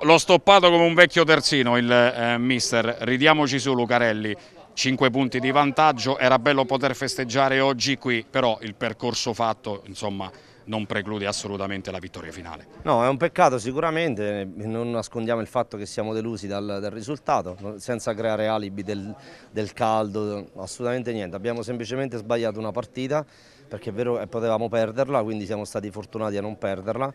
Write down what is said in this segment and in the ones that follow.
L'ho stoppato come un vecchio terzino il eh, mister, ridiamoci su Lucarelli, 5 punti di vantaggio, era bello poter festeggiare oggi qui, però il percorso fatto insomma, non preclude assolutamente la vittoria finale. No, è un peccato sicuramente, non nascondiamo il fatto che siamo delusi dal, dal risultato, senza creare alibi del, del caldo, assolutamente niente, abbiamo semplicemente sbagliato una partita perché è vero che eh, potevamo perderla, quindi siamo stati fortunati a non perderla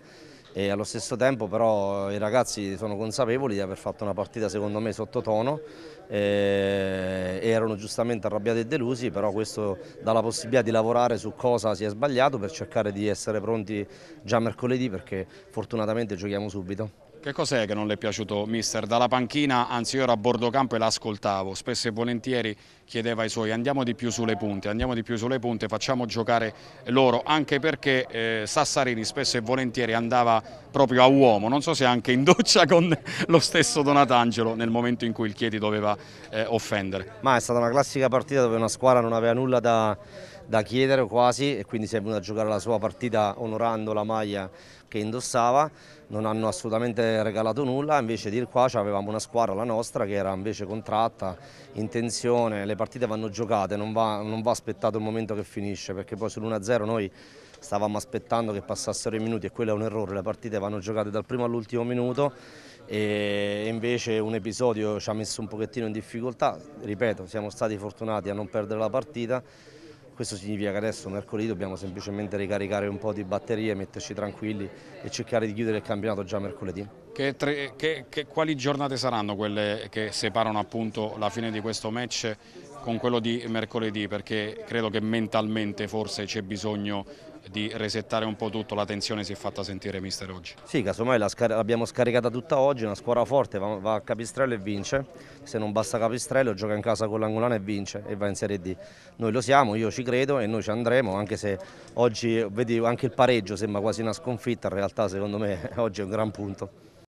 e allo stesso tempo però i ragazzi sono consapevoli di aver fatto una partita secondo me sottotono e erano giustamente arrabbiati e delusi però questo dà la possibilità di lavorare su cosa si è sbagliato per cercare di essere pronti già mercoledì perché fortunatamente giochiamo subito. Che cos'è che non le è piaciuto mister? Dalla panchina, anzi io ero a bordo campo e l'ascoltavo, spesso e volentieri chiedeva ai suoi andiamo di più sulle punte, andiamo di più sulle punte, facciamo giocare loro, anche perché eh, Sassarini spesso e volentieri andava proprio a uomo, non so se anche in doccia con lo stesso Donatangelo nel momento in cui il Chieti doveva eh, offendere. Ma è stata una classica partita dove una squadra non aveva nulla da da chiedere quasi e quindi si è venuto a giocare la sua partita onorando la maglia che indossava, non hanno assolutamente regalato nulla, invece di qua avevamo una squadra, la nostra, che era invece contratta, in tensione, le partite vanno giocate, non va, non va aspettato il momento che finisce perché poi sull'1-0 noi stavamo aspettando che passassero i minuti e quello è un errore, le partite vanno giocate dal primo all'ultimo minuto e invece un episodio ci ha messo un pochettino in difficoltà, ripeto siamo stati fortunati a non perdere la partita questo significa che adesso mercoledì dobbiamo semplicemente ricaricare un po' di batterie, metterci tranquilli e cercare di chiudere il campionato già mercoledì. Che tre, che, che, quali giornate saranno quelle che separano appunto la fine di questo match con quello di mercoledì perché credo che mentalmente forse c'è bisogno di resettare un po' tutto, la tensione si è fatta sentire mister oggi. Sì, casomai l'abbiamo scaricata tutta oggi, una squadra forte, va, a Capistrello e vince, se non basta Capistrello gioca in casa con l'Angolano e vince e va in Serie D. Noi lo siamo, io ci credo e noi ci andremo, anche se oggi vedi anche il pareggio sembra quasi una sconfitta, in realtà secondo me oggi è un gran punto.